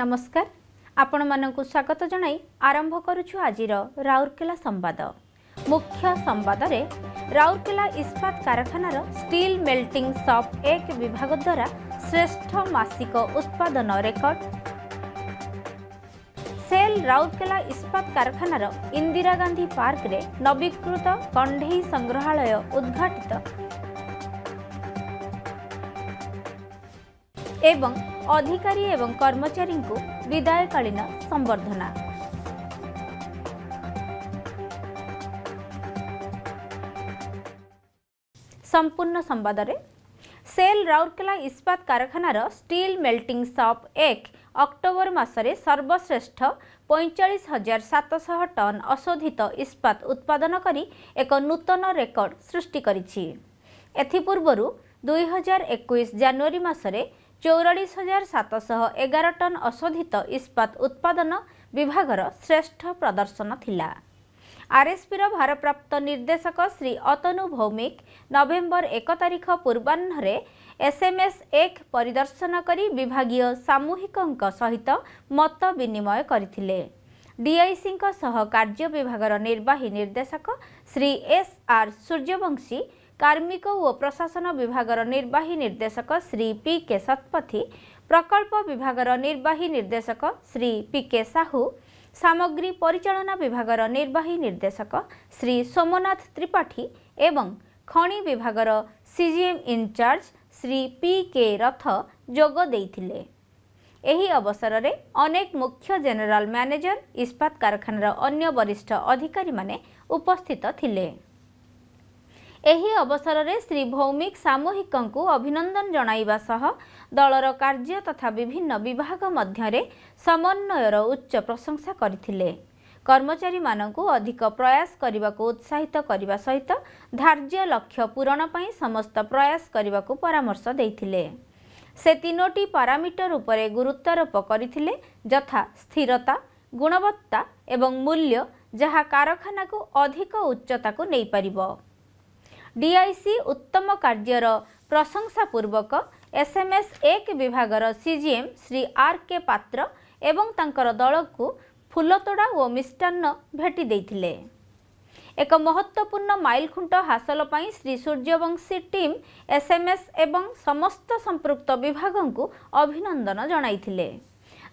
ନମସ୍କାର ଆପଣମାନଙ୍କୁ ସ୍ୱାଗତ ଜଣାଇ ଆରମ୍ଭ କରୁଛୁ ଆଜିର ରାଉରକେଲା ସମ୍ବାଦ ମୁଖ୍ୟ ସମ୍ବାଦରେ ରାଉରକେଲା ଇସ୍ପାତ କାରଖାନାର ଷ୍ଟିଲ୍ ମେଲ୍ଟିଂ ସପ୍ ଏକ ବିଭାଗ ଦ୍ୱାରା ଶ୍ରେଷ୍ଠ ମାସିକ ଉତ୍ପାଦନ ରେକର୍ଡ ସେଲ୍ ରାଉରକେଲା ଇସ୍ପାତ କାରଖାନାର ଇନ୍ଦିରା ଗାନ୍ଧୀ ପାର୍କରେ ନବୀକୃତ କଣ୍ଢେଇ ସଂଗ୍ରହାଳୟ ଉଦ୍ଘାଟିତ ଏବଂ ଅଧିକାରୀ ଏବଂ କର୍ମଚାରୀଙ୍କୁ ବିଦାୟକାଳୀନ ସମ୍ବର୍ଦ୍ଧନା ସମ୍ପୂର୍ଣ୍ଣ ସମ୍ବାଦରେ ସେଲ୍ ରାଉରକେଲା ଇସ୍ପାତ କାରଖାନାର ଷ୍ଟିଲ୍ ମେଲ୍ଟିଂ ସପ୍ ଏକ ଅକ୍ଟୋବର ମାସରେ ସର୍ବଶ୍ରେଷ୍ଠ ପଇଁଚାଳିଶ ହଜାର ସାତଶହ ଟନ୍ ଅଶୋଧିତ ଇସ୍ପାତ ଉତ୍ପାଦନ କରି ଏକ ନୂତନ ରେକର୍ଡ଼ ସୃଷ୍ଟି କରିଛି ଏଥିପୂର୍ବରୁ ଦୁଇହଜାର ଏକୋଇଶ ଜାନୁଆରୀ ମାସରେ ଚଉରାଳିଶ ହଜାର ସାତଶହ ଏଗାର ଟନ୍ ଅଶୋଧିତ ଇସ୍ପାତ ଉତ୍ପାଦନ ବିଭାଗର ଶ୍ରେଷ୍ଠ ପ୍ରଦର୍ଶନ ଥିଲା ଆର୍ଏସ୍ପିର ଭାରପ୍ରାପ୍ତ ନିର୍ଦ୍ଦେଶକ ଶ୍ରୀ ଅତନୁ ଭୌମିକ ନଭେମ୍ବର ଏକ ତାରିଖ ପୂର୍ବାହ୍ନରେ ଏସ୍ଏମ୍ଏସ୍ ଏକ ପରିଦର୍ଶନ କରି ବିଭାଗୀୟ ସାମୁହିକଙ୍କ ସହିତ ମତ ବିନିମୟ କରିଥିଲେ ଡିଆଇସିଙ୍କ ସହ କାର୍ଯ୍ୟ ବିଭାଗର ନିର୍ବାହୀ ନିର୍ଦ୍ଦେଶକ ଶ୍ରୀ ଏସ୍ଆର୍ ସୂର୍ଯ୍ୟବଂଶୀ କାର୍ମିକ ଓ ପ୍ରଶାସନ ବିଭାଗର ନିର୍ବାହୀ ନିର୍ଦ୍ଦେଶକ ଶ୍ରୀ ପି କେ ଶତପଥୀ ପ୍ରକଳ୍ପ ବିଭାଗର ନିର୍ବାହୀ ନିର୍ଦ୍ଦେଶକ ଶ୍ରୀ ପି କେ ସାହୁ ସାମଗ୍ରୀ ପରିଚାଳନା ବିଭାଗର ନିର୍ବାହୀ ନିର୍ଦ୍ଦେଶକ ଶ୍ରୀ ସୋମନାଥ ତ୍ରିପାଠୀ ଏବଂ ଖଣି ବିଭାଗର CGM incharge Shri P K Rath ଯୋଗ ଦେଇଥିଲେ ଏହି ଅବସରରେ ଅନେକ ମୁଖ୍ୟ ଜେନେରାଲ ମ୍ୟାନେଜର ଇସ୍ପାତ କାରଖାନାର ଅନ୍ୟ ବରିଷ୍ଠ ଅଧିକାରୀମାନେ ଉପସ୍ଥିତ ଥିଲେ ଏହି ଅବସରରେ ଶ୍ରୀ ଭୌମିକ ସାମୁହିକଙ୍କୁ ଅଭିନନ୍ଦନ ଜଣାଇବା ସହ ଦଳର କାର୍ଯ୍ୟ ତଥା ବିଭିନ୍ନ ବିଭାଗ ମଧ୍ୟରେ ସମନ୍ୱୟର ଉଚ୍ଚ ପ୍ରଶଂସା କରିଥିଲେ କର୍ମଚାରୀମାନଙ୍କୁ ଅଧିକ ପ୍ରୟାସ କରିବାକୁ ଉତ୍ସାହିତ କରିବା ସହିତ ଧାର୍ଯ୍ୟ ଲକ୍ଷ୍ୟ ପୂରଣ ପାଇଁ ସମସ୍ତ ପ୍ରୟାସ କରିବାକୁ ପରାମର୍ଶ ଦେଇଥିଲେ ସେ ତିନୋଟି ପାରାମିଟର ଉପରେ ଗୁରୁତ୍ୱାରୋପ କରିଥିଲେ ଯଥା ସ୍ଥିରତା ଗୁଣବତ୍ତା ଏବଂ ମୂଲ୍ୟ ଯାହା କାରଖାନାକୁ ଅଧିକ ଉଚ୍ଚତାକୁ ନେଇପାରିବ ଡିଆଇସି ଉତ୍ତମ କାର୍ଯ୍ୟର ପ୍ରଶଂସାପୂର୍ବକ ଏସ୍ଏମ୍ଏସ୍ ଏକ ବିଭାଗର ସିଜିଏମ୍ ଶ୍ରୀ ଆର୍ କେ ପାତ୍ର ଏବଂ ତାଙ୍କର ଦଳକୁ ଫୁଲତୋଡ଼ା ଓ ମିଷ୍ଟାନ୍ନ ଭେଟି ଦେଇଥିଲେ ଏକ ମହତ୍ତ୍ୱପୂର୍ଣ୍ଣ ମାଇଲଖୁଣ୍ଟ ହାସଲ ପାଇଁ ଶ୍ରୀ ସୂର୍ଯ୍ୟବଂଶୀ ଟିମ୍ ଏସ୍ଏମ୍ଏସ୍ ଏବଂ ସମସ୍ତ ସମ୍ପୃକ୍ତ ବିଭାଗଙ୍କୁ ଅଭିନନ୍ଦନ ଜଣାଇଥିଲେ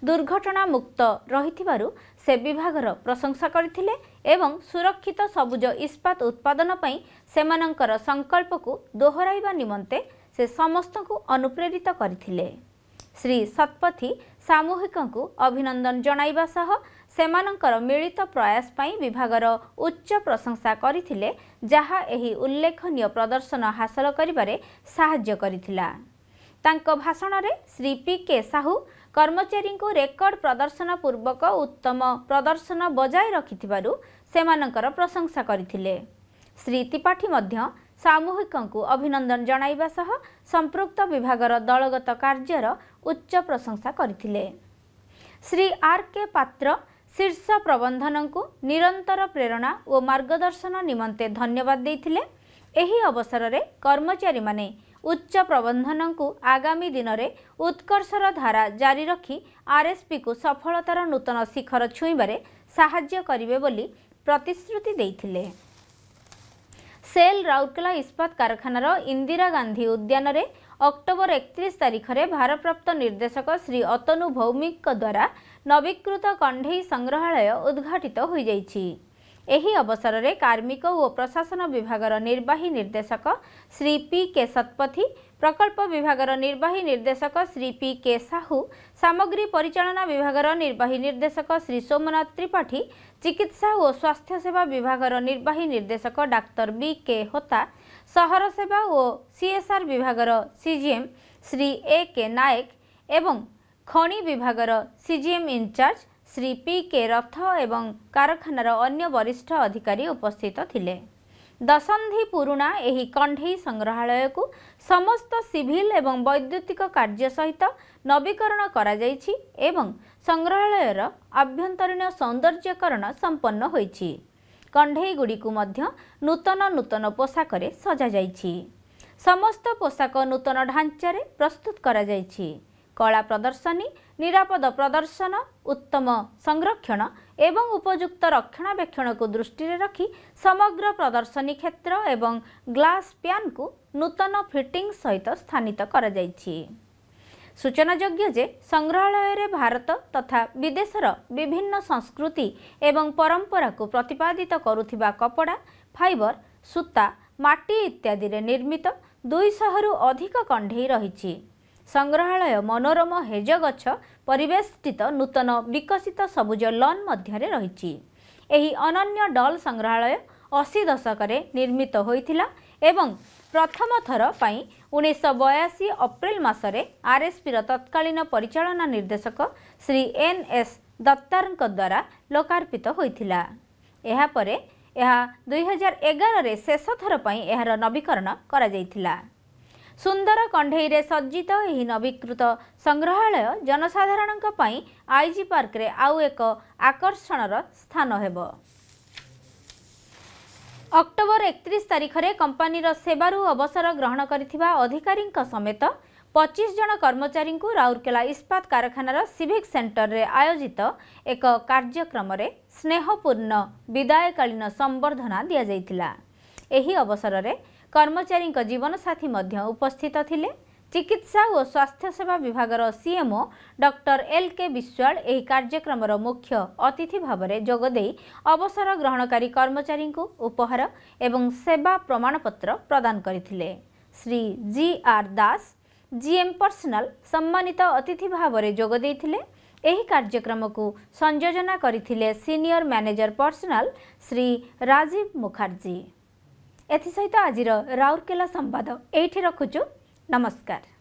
ଦୁର୍ଘଟଣାମୁକ୍ତ ରହିଥିବାରୁ ସେ ବିଭାଗର ପ୍ରଶଂସା କରିଥିଲେ ଏବଂ ସୁରକ୍ଷିତ ସବୁଜ ଇସ୍ପାତ ଉତ୍ପାଦନ ପାଇଁ ସେମାନଙ୍କର ସଂକଳ୍ପକୁ ଦୋହରାଇବା ନିମନ୍ତେ ସେ ସମସ୍ତଙ୍କୁ ଅନୁପ୍ରେରିତ କରିଥିଲେ ଶ୍ରୀ ଶତପଥୀ ସାମୁହିକଙ୍କୁ ଅଭିନନ୍ଦନ ଜଣାଇବା ସହ ସେମାନଙ୍କର ମିଳିତ ପ୍ରୟାସ ପାଇଁ ବିଭାଗର ଉଚ୍ଚ ପ୍ରଶଂସା କରିଥିଲେ ଯାହା ଏହି ଉଲ୍ଲେଖନୀୟ ପ୍ରଦର୍ଶନ ହାସଲ କରିବାରେ ସାହାଯ୍ୟ କରିଥିଲା ତାଙ୍କ ଭାଷଣରେ ଶ୍ରୀ ପି କେ ସାହୁ କର୍ମଚାରୀଙ୍କୁ ରେକର୍ଡ ପ୍ରଦର୍ଶନ ପୂର୍ବକ ଉତ୍ତମ ପ୍ରଦର୍ଶନ ବଜାୟ ରଖିଥିବାରୁ ସେମାନଙ୍କର ପ୍ରଶଂସା କରିଥିଲେ ଶ୍ରୀ ତ୍ରିପାଠୀ ମଧ୍ୟ ସାମୂହିକଙ୍କୁ ଅଭିନନ୍ଦନ ଜଣାଇବା ସହ ସମ୍ପୃକ୍ତ ବିଭାଗର ଦଳଗତ କାର୍ଯ୍ୟର ଉଚ୍ଚ ପ୍ରଶଂସା କରିଥିଲେ ଶ୍ରୀ ଆର୍ କେ ପାତ୍ର ଶୀର୍ଷ ପ୍ରବନ୍ଧନଙ୍କୁ ନିରନ୍ତର ପ୍ରେରଣା ଓ ମାର୍ଗଦର୍ଶନ ନିମନ୍ତେ ଧନ୍ୟବାଦ ଦେଇଥିଲେ ଏହି ଅବସରରେ କର୍ମଚାରୀମାନେ ଉଚ୍ଚ ପ୍ରବନ୍ଧନଙ୍କୁ ଆଗାମୀ ଦିନରେ ଉତ୍କର୍ଷର ଧାରା ଜାରି ରଖି ଆର୍ଏସ୍ପିକୁ ସଫଳତାର ନୂତନ ଶିଖର ଛୁଇଁବାରେ ସାହାଯ୍ୟ କରିବେ ବୋଲି ପ୍ରତିଶ୍ରୁତି ଦେଇଥିଲେ ସେଲ୍ ରାଉରକେଲା ଇସ୍ପାତ କାରଖାନାର ଇନ୍ଦିରା ଗାନ୍ଧୀ ଉଦ୍ୟାନରେ ଅକ୍ଟୋବର ଏକତିରିଶ ତାରିଖରେ ଭାରପ୍ରାପ୍ତ ନିର୍ଦ୍ଦେଶକ ଶ୍ରୀ ଅତନୁ ଭୌମିକଙ୍କ ଦ୍ୱାରା ନବୀକୃତ କଣ୍ଢେଇ ସଂଗ୍ରହାଳୟ ଉଦ୍ଘାଟିତ ହୋଇଯାଇଛି ଏହି ଅବସରରେ କାର୍ମିକ ଓ ପ୍ରଶାସନ ବିଭାଗର ନିର୍ବାହୀ ନିର୍ଦ୍ଦେଶକ ଶ୍ରୀ ପି କେ ଶତପଥୀ ପ୍ରକଳ୍ପ ବିଭାଗର ନିର୍ବାହୀ ନିର୍ଦ୍ଦେଶକ ଶ୍ରୀ ପି କେ ସାହୁ ସାମଗ୍ରୀ ପରିଚାଳନା ବିଭାଗର ନିର୍ବାହୀ ନିର୍ଦ୍ଦେଶକ ଶ୍ରୀ ସୋମନାଥ ତ୍ରିପାଠୀ ଚିକିତ୍ସା ଓ ସ୍ୱାସ୍ଥ୍ୟସେବା ବିଭାଗର ନିର୍ବାହୀ ନିର୍ଦ୍ଦେଶକ ଡାକ୍ତର ବି କେ ହୋତା ସହର ସେବା ଓ ସିଏସ୍ଆର୍ ବିଭାଗର CGM Shri A K Nayak ଏବଂ ଖଣି ବିଭାଗର CGM incharge Shri P K Rath ଏବଂ କାରଖାନାର ଅନ୍ୟ ବରିଷ୍ଠ ଅଧିକାରୀ ଉପସ୍ଥିତ ଥିଲେ ଦଶନ୍ଧି ପୁରୁଣା ଏହି କଣ୍ଢେଇ ସଂଗ୍ରହାଳୟକୁ ସମସ୍ତ ସିଭିଲ ଏବଂ ବୈଦ୍ୟୁତିକ କାର୍ଯ୍ୟ ସହିତ ନବୀକରଣ କରାଯାଇଛି ଏବଂ ସଂଗ୍ରହାଳୟର ଆଭ୍ୟନ୍ତରୀଣ ସୌନ୍ଦର୍ଯ୍ୟକରଣ ସମ୍ପନ୍ନ ହୋଇଛି କଣ୍ଢେଇଗୁଡ଼ିକୁ ମଧ୍ୟ ନୂତନ ନୂତନ ପୋଷାକରେ ସଜାଯାଇଛି ସମସ୍ତ ପୋଷାକ ନୂତନ ଢାଞ୍ଚାରେ ପ୍ରସ୍ତୁତ କରାଯାଇଛି କଳା ପ୍ରଦର୍ଶନୀ ନିରାପଦ ପ୍ରଦର୍ଶନ ଉତ୍ତମ ସଂରକ୍ଷଣ ଏବଂ ଉପଯୁକ୍ତ ରକ୍ଷଣାବେକ୍ଷଣକୁ ଦୃଷ୍ଟିରେ ରଖି ସମଗ୍ର ପ୍ରଦର୍ଶନୀ କ୍ଷେତ୍ର ଏବଂ ଗ୍ଲାସ୍ ପ୍ୟାନ୍କୁ ନୂତନ ଫିଟିଂ ସହିତ ସ୍ଥାନିତ କରାଯାଇଛି ସୂଚନାଯୋଗ୍ୟ ଯେ ସଂଗ୍ରହାଳୟରେ ଭାରତ ତଥା ବିଦେଶର ବିଭିନ୍ନ ସଂସ୍କୃତି ଏବଂ ପରମ୍ପରାକୁ ପ୍ରତିପାଦିତ କରୁଥିବା କପଡ଼ା ଫାଇବର ସୂତା ମାଟି ଇତ୍ୟାଦିରେ ନିର୍ମିତ ଦୁଇଶହରୁ ଅଧିକ କଣ୍ଢେଇ ରହିଛି ସଂଗ୍ରହାଳୟ ମନୋରମ ହେଜ ଗଛ ପରିବେଷ୍ଟିତ ନୂତନ ବିକଶିତ ସବୁଜ ଲନ୍ ମଧ୍ୟରେ ରହିଛି ଏହି ଅନନ୍ୟ ଡଲ୍ ସଂଗ୍ରହାଳୟ ଅଶୀ ଦଶକରେ ନିର୍ମିତ ହୋଇଥିଲା ଏବଂ ପ୍ରଥମ ଥର ପାଇଁ ଉଣେଇଶହ ବୟାଅଶୀ ଅପ୍ରେଲ ମାସରେ ଆର୍ଏସ୍ପିର ତତ୍କାଳୀନ ପରିଚାଳନା ନିର୍ଦ୍ଦେଶକ ଶ୍ରୀ ଏନ୍ ଏସ୍ ଦତ୍ତାରଙ୍କ ଦ୍ୱାରା ଲୋକାର୍ପିତ ହୋଇଥିଲା ଏହାପରେ ଏହା ଦୁଇହଜାର ଏଗାରରେ ଶେଷ ଥର ପାଇଁ ଏହାର ନବୀକରଣ କରାଯାଇଥିଲା ସୁନ୍ଦର କଣ୍ଢେଇରେ ସଜ୍ଜିତ ଏହି ନବୀକୃତ ସଂଗ୍ରହାଳୟ ଜନସାଧାରଣଙ୍କ ପାଇଁ ଆଇଜି ପାର୍କରେ ଆଉ ଏକ ଆକର୍ଷଣର ସ୍ଥାନ ହେବ ଅକ୍ଟୋବର ଏକତିରିଶ ତାରିଖରେ କମ୍ପାନୀର ସେବାରୁ ଅବସର ଗ୍ରହଣ କରିଥିବା ଅଧିକାରୀଙ୍କ ସମେତ ପଚିଶ ଜଣ କର୍ମଚାରୀଙ୍କୁ ରାଉରକେଲା ଇସ୍ପାତ କାରଖାନାର ସିଭିକ୍ ସେଣ୍ଟରରେ ଆୟୋଜିତ ଏକ କାର୍ଯ୍ୟକ୍ରମରେ ସ୍ନେହପୂର୍ଣ୍ଣ ବିଦାୟକାଳୀନ ସମ୍ବର୍ଦ୍ଧନା ଦିଆଯାଇଥିଲା ଏହି ଅବସରରେ କର୍ମଚାରୀଙ୍କ ଜୀବନସାଥୀ ମଧ୍ୟ ଉପସ୍ଥିତ ଥିଲେ ଚିକିତ୍ସା ଓ ସ୍ୱାସ୍ଥ୍ୟସେବା ବିଭାଗର CMO doctor L K Biswal ଏହି କାର୍ଯ୍ୟକ୍ରମର ମୁଖ୍ୟ ଅତିଥି ଭାବରେ ଯୋଗଦେଇ ଅବସର ଗ୍ରହଣକାରୀ କର୍ମଚାରୀଙ୍କୁ ଉପହାର ଏବଂ ସେବା ପ୍ରମାଣପତ୍ର ପ୍ରଦାନ କରିଥିଲେ Shri G R Das GM personnel ସମ୍ମାନିତ ଅତିଥି ଭାବରେ ଯୋଗଦେଇଥିଲେ ଏହି କାର୍ଯ୍ୟକ୍ରମକୁ ସଂଯୋଜନା କରିଥିଲେ senior manager personnel Shri Rajib Mukherjee ଏଥିସହିତ ଆଜିର ରାଉରକେଲା ସମ୍ବାଦ ଏଇଠି ରଖୁଛୁ ନମସ୍କାର